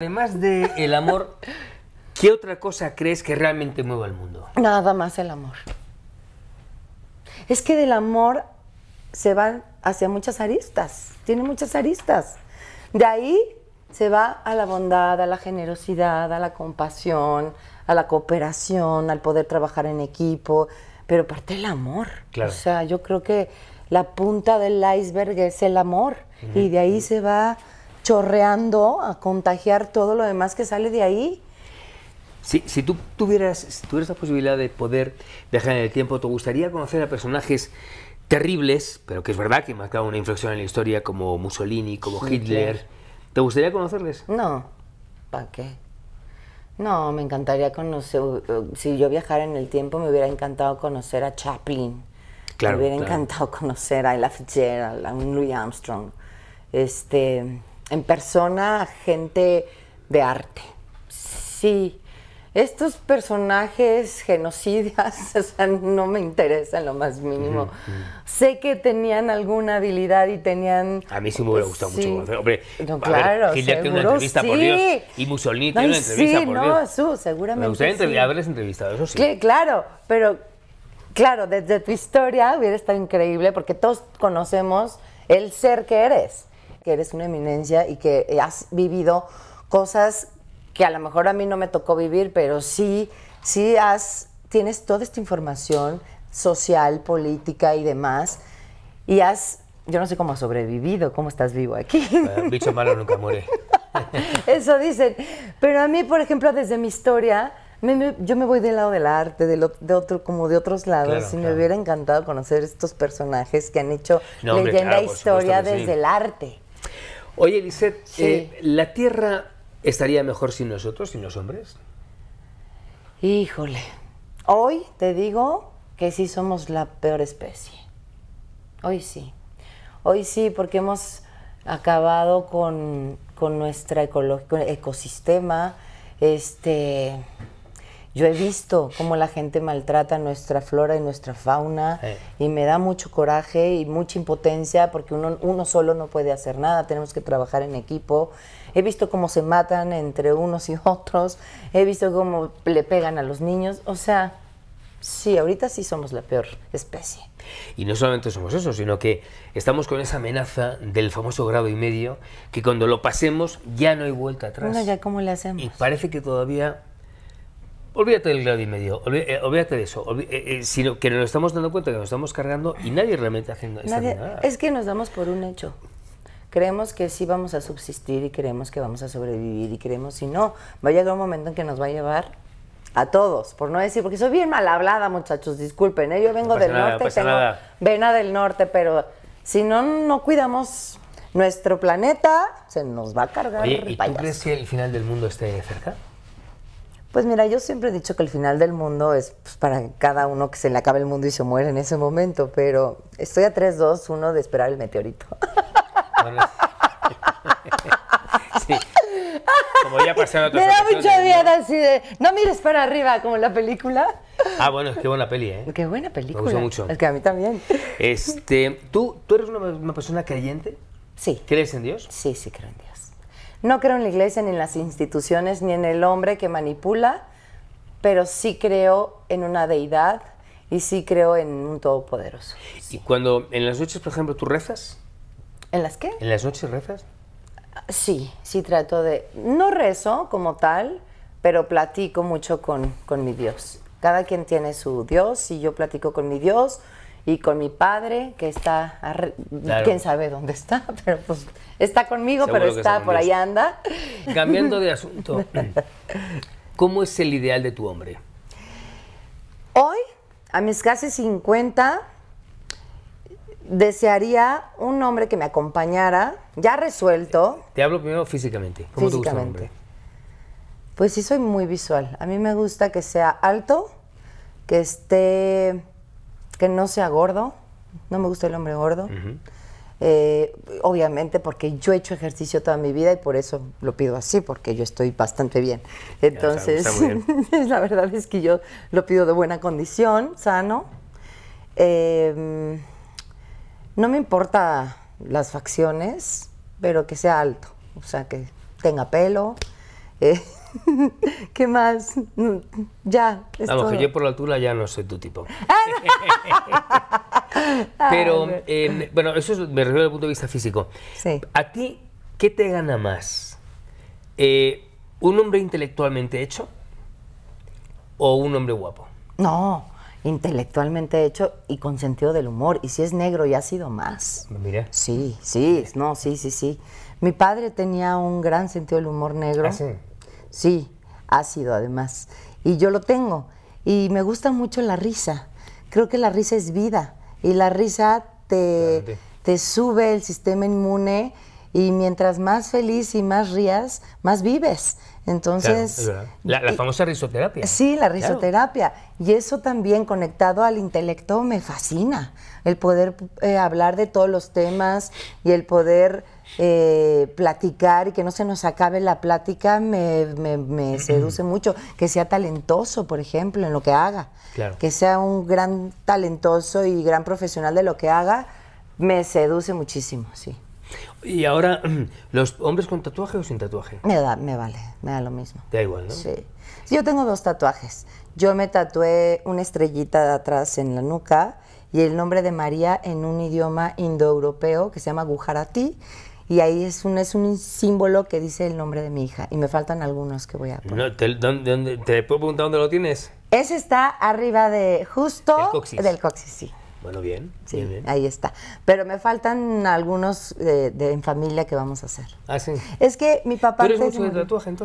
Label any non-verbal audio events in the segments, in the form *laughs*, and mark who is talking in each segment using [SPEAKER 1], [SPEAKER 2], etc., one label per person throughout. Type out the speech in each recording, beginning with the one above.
[SPEAKER 1] Además de el amor, ¿qué otra cosa crees que realmente mueva al mundo?
[SPEAKER 2] Nada más el amor. Es que del amor se va hacia muchas aristas, tiene muchas aristas. De ahí se va a la bondad, a la generosidad, a la compasión, a la cooperación, al poder trabajar en equipo, pero parte el amor. O sea, yo creo que la punta del iceberg es el amor y de ahí se va chorreando a contagiar todo lo demás que sale de ahí.
[SPEAKER 1] si tú tuvieras, tuvieras la posibilidad de poder viajar en el tiempo, ¿te gustaría conocer a personajes terribles, pero que es verdad que marcaron una inflexión en la historia, como Mussolini, como Hitler? ¿Te gustaría conocerles? No, ¿para qué?
[SPEAKER 2] No, me encantaría conocer, si yo viajara en el tiempo me hubiera encantado conocer a Chaplin, me hubiera encantado conocer a Ella Fitzgerald, a un Louis Armstrong, este, en persona gente de arte. Sí, estos personajes genocidas, *laughs* o sea, no me interesan lo más mínimo. Sé que tenían alguna habilidad y tenían... A mí sí me hubiera gustado mucho.
[SPEAKER 1] Hombre, claro, una entrevista, sí. por Dios. Y Mussolini tiene una entrevista, sí, por no, Dios.
[SPEAKER 2] Sí, no, seguramente Me gustaría haberles
[SPEAKER 1] entrevistado, eso sí.
[SPEAKER 2] claro, pero... Claro, desde tu historia hubiera estado increíble porque todos conocemos el ser que eres que eres una eminencia y que has vivido cosas que a lo mejor a mí no me tocó vivir, pero sí, sí has, tienes toda esta información social, política y demás, y has, yo no sé cómo has sobrevivido, cómo estás vivo aquí.
[SPEAKER 1] Un bicho malo nunca muere.
[SPEAKER 2] *laughs* Eso dicen. Pero a mí, por ejemplo, desde mi historia, yo me voy del lado del arte, de, otro, como de otros lados, y me hubiera encantado conocer estos personajes que han hecho leyenda e historia desde el arte.
[SPEAKER 1] Oye, Lisette, eh, ¿la Tierra estaría mejor sin nosotros, sin los hombres?
[SPEAKER 2] Híjole, hoy te digo que sí somos la peor especie. Hoy sí. Hoy sí, porque hemos acabado con, con nuestro ecosistema. Este yo he visto cómo la gente maltrata nuestra flora y nuestra fauna y me da mucho coraje y mucha impotencia porque uno, uno solo no puede hacer nada, tenemos que trabajar en equipo. He visto cómo se matan entre unos y *laughs* otros, he visto cómo le pegan a los niños, o sea, sí, ahorita sí somos la peor especie.
[SPEAKER 1] Y no solamente somos eso, sino que estamos con esa amenaza del famoso grado y medio, que cuando lo pasemos ya no hay vuelta atrás. Bueno, ya
[SPEAKER 2] cómo le hacemos.
[SPEAKER 1] Y parece que todavía Olvídate del grado y medio, eh, olvídate de eso, eh, eh, sino que nos estamos dando cuenta que nos estamos cargando y nadie realmente haciendo nadie,
[SPEAKER 2] nada. Es que nos damos por un hecho. Creemos que sí vamos a subsistir y creemos que vamos a sobrevivir y creemos si no, va a llegar un momento en que nos va a llevar a todos, por no decir, porque soy bien mal hablada, muchachos, disculpen, yo vengo del norte, tengo vena del norte, pero si no, no cuidamos nuestro planeta, se nos va a cargar. Oye, ¿Y
[SPEAKER 1] tú crees que el final del mundo esté cerca?
[SPEAKER 2] Pues mira, yo siempre he dicho que el final del mundo es pues, para cada uno que se le acabe el mundo y se muere en ese momento, pero estoy a 3, 2, 1 de esperar el
[SPEAKER 1] meteorito. *laughs* sí. Como ya pasaron Me da mucha
[SPEAKER 2] miedo así de, no mires para arriba como en la película.
[SPEAKER 1] Ah, bueno, es que buena peli, ¿eh? Qué buena película. Me gusta mucho. Es que a mí también. Este, ¿tú, tú eres una persona creyente? Sí. ¿Crees en Dios? Sí, sí creo en Dios.
[SPEAKER 2] No creo en la iglesia, ni en las instituciones, ni en el hombre que manipula, pero sí creo en una deidad y sí creo en un todopoderoso.
[SPEAKER 1] ¿Y cuando en las noches, por ejemplo, tú rezas? ¿En las qué? ¿En las noches rezas?
[SPEAKER 2] Sí, sí trato de... No rezo como tal, pero platico mucho con, con mi Dios. Cada quien tiene su Dios y yo platico con mi Dios y con mi padre, que está, quién sabe
[SPEAKER 1] dónde está, *laughs* pero pues
[SPEAKER 2] está conmigo, pero está, por ahí anda. Cambiando de *laughs*
[SPEAKER 1] asunto, ¿cómo es el ideal de tu hombre?
[SPEAKER 2] Hoy, a mis casi 50, desearía un hombre que me acompañara, ya resuelto.
[SPEAKER 1] Te hablo primero físicamente. ¿Cómo físicamente. Te gusta
[SPEAKER 2] pues sí, soy muy visual. A mí me gusta que sea alto, que esté que no sea gordo, no me gusta el hombre gordo. Eh, obviamente porque yo he hecho ejercicio toda mi vida y por eso lo pido así, porque yo estoy bastante bien. Entonces, *laughs* la verdad es que yo lo pido de buena condición, sano. Em, no me importa las facciones, pero que sea alto, o sea, que tenga pelo. Eh, *laughs* ¿Qué más? Ya. Es que yo
[SPEAKER 1] por la altura ya no soy tu tipo. Ah, *laughs* Pero, *laughs* em, bueno, eso es, me refiero al punto de vista físico. Sí. ¿A ti qué te gana más? Eh, ¿Un hombre intelectualmente hecho o un hombre guapo?
[SPEAKER 2] No, intelectualmente hecho y con sentido del humor. Y si es negro ya ha sido más. Mira. Sí, sí, no, sí, sí, sí. Mi padre tenía un gran sentido del humor negro. ¿Ah, Sí, ácido además. Y yo lo tengo. Y me gusta mucho la risa. Creo que la risa es vida. Y la risa te, te sube el sistema inmune. Y mientras más feliz y más rías, más vives. Entonces.
[SPEAKER 1] la, famosa risoterapia. Sí, la risoterapia.
[SPEAKER 2] Y eso también conectado al intelecto me fascina. El poder eh, hablar de todos los temas y el poder eh, platicar y que no se nos acabe la plática me, me, me seduce mucho. Que sea talentoso, por ejemplo, en lo que haga. Claro. Que sea un gran talentoso y gran profesional de lo que haga, me seduce muchísimo,
[SPEAKER 1] sí. Y ahora, *clears throat* ¿los hombres con tatuaje o sin tatuaje? Me da,
[SPEAKER 2] me vale, me da lo mismo. Da igual, ¿no? Sí. Yo tengo dos tatuajes. Yo me tatué una estrellita de atrás en la nuca y el nombre de María en un idioma indoeuropeo que se llama Gujarati y ahí es un, es un símbolo que dice el nombre de mi hija. Y me faltan algunos que voy a poner.
[SPEAKER 1] te, ¿dónde, dónde, puedo preguntar dónde lo tienes?
[SPEAKER 2] Ese está arriba de justo coxis. del coxis, sí.
[SPEAKER 1] Bueno, bien. Sí,
[SPEAKER 2] ahí está. Pero me faltan algunos de, en familia que vamos a hacer. Ah, sí. Es que mi papá... ¿Tú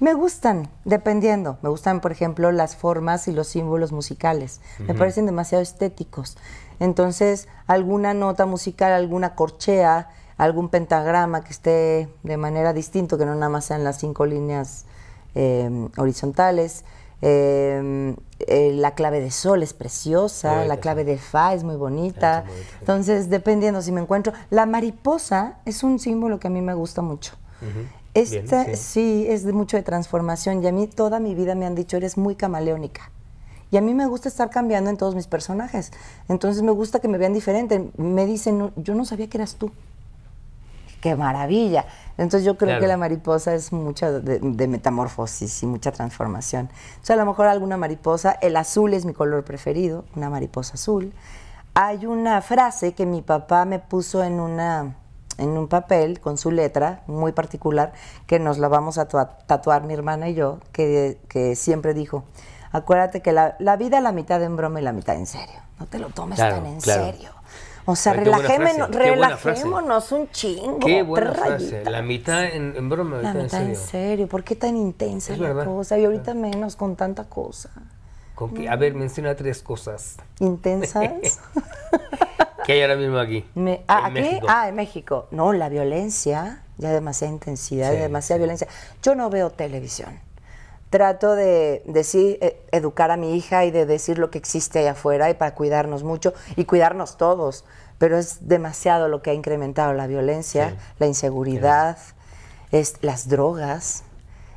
[SPEAKER 2] Me gustan, dependiendo. Me gustan, por ejemplo, las formas y los símbolos musicales. Me parecen demasiado estéticos. Entonces, alguna nota musical, alguna corchea, algún pentagrama que esté de manera distinta, que no nada más sean las cinco líneas em, horizontales. Em, eh, la clave de sol es preciosa, la clave de fa es muy bonita. Entonces, dependiendo si me encuentro, la mariposa es un símbolo que a mí me gusta mucho. Esta sí. es de mucho de transformación y a mí toda mi vida me han dicho eres muy camaleónica. Y a mí me gusta estar cambiando en todos mis personajes. Entonces me gusta que me vean diferente. Me dicen, yo no sabía que eras tú qué maravilla. Entonces yo creo que la mariposa es mucha de, metamorfosis y mucha transformación. Entonces a lo mejor alguna mariposa, el azul es mi color preferido, una mariposa azul. Hay una frase que mi papá me puso en, una, en un papel con su letra muy particular que nos la vamos a tatuar mi hermana y yo, que, siempre dijo, acuérdate que la, la vida la mitad en broma y la mitad en serio, no te lo tomes tan en serio. O sea, relajémonos, un chingo. Qué
[SPEAKER 1] La mitad en, broma, la mitad, en,
[SPEAKER 2] serio. ¿Por qué tan intensa es la cosa? Y ahorita ah. menos con tanta cosa.
[SPEAKER 1] ¿Con qué? A mm. ver, menciona tres cosas.
[SPEAKER 2] ¿Intensas?
[SPEAKER 1] *laughs* ¿Qué hay ahora mismo aquí?
[SPEAKER 2] Me, ah, aquí, México. ah, en México. No, la violencia, ya demasiada intensidad, demasiada violencia. Yo no veo televisión trato de decir, eh, educar a mi hija y de decir lo que existe allá afuera y para cuidarnos mucho y cuidarnos todos. Pero es demasiado lo que ha incrementado la violencia, la inseguridad, es, las drogas.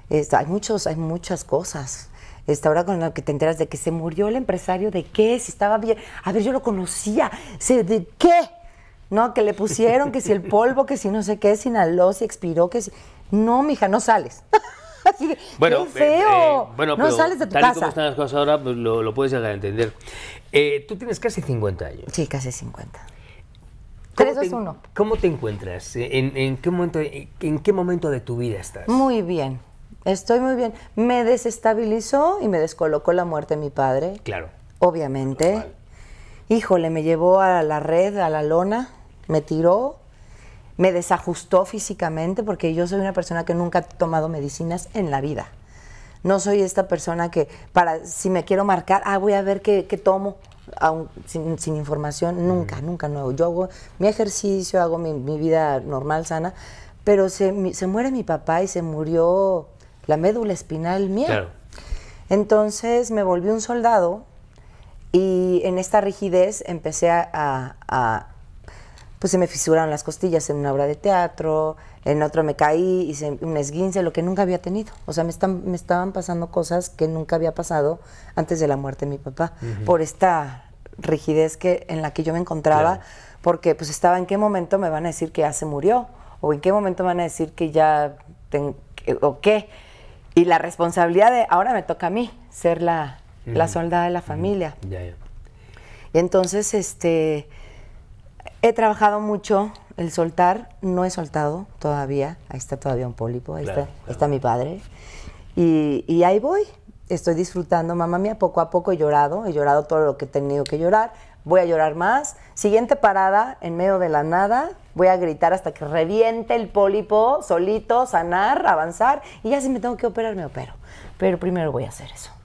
[SPEAKER 2] hay, muchos, hay muchas cosas. Esta ahora con lo que te enteras de que se murió el empresario, ¿de qué? Si estaba bien. A ver, yo lo conocía. ¿De qué? No, que le pusieron, que si el polvo, que si no sé qué, si inhaló, si expiró, que si. No, mija, no sales. *laughs*
[SPEAKER 1] *laughs* bueno, eh, feo. Eh, bueno, no sales de tu tal casa. Como están las cosas ahora, pues, lo, puedes llegar a entender. Eh, tú tienes casi 50 años. Sí, casi 50. 3, 2, 1. ¿Cómo te encuentras? ¿En, qué momento, en, qué momento de tu vida estás? Muy
[SPEAKER 2] bien. Estoy muy bien. Me desestabilizó y me descolocó la muerte de mi padre. Claro. Obviamente. Híjole, me llevó a la red, a la lona, me tiró me desajustó físicamente porque yo soy una persona que nunca ha tomado medicinas en la vida. No soy esta persona que para si me quiero marcar, ah, voy a ver qué, tomo. sin, información, nunca, mm. nunca no. Yo hago mi ejercicio, hago mi, vida normal, sana, pero se, muere mi papá y se murió la médula espinal mía. Entonces me volví un soldado y en esta rigidez empecé a pues se me fisuraron las costillas en una obra de teatro, en otro me caí, hice un esguince, lo que nunca había tenido. O sea, me, están, me estaban pasando cosas que nunca había pasado antes de la muerte de mi papá, por esta rigidez que, en la que yo me encontraba, porque pues estaba en qué momento me van a decir que ya se murió, o en qué momento van a decir que ya, o qué. Y la responsabilidad de, ahora me toca a mí, ser la, soldada de la familia. Y entonces, este He trabajado mucho el soltar, no he soltado todavía, ahí está todavía un pólipo, ahí está, está mi padre. Y, y, ahí voy, estoy disfrutando, mamá mía, poco a poco he llorado, he llorado todo lo que he tenido que llorar, voy a llorar más. Siguiente parada, en medio de la nada, voy a gritar hasta que reviente el pólipo, solito, sanar, avanzar, y ya si me
[SPEAKER 1] tengo que operar, me opero. Pero primero voy a hacer eso.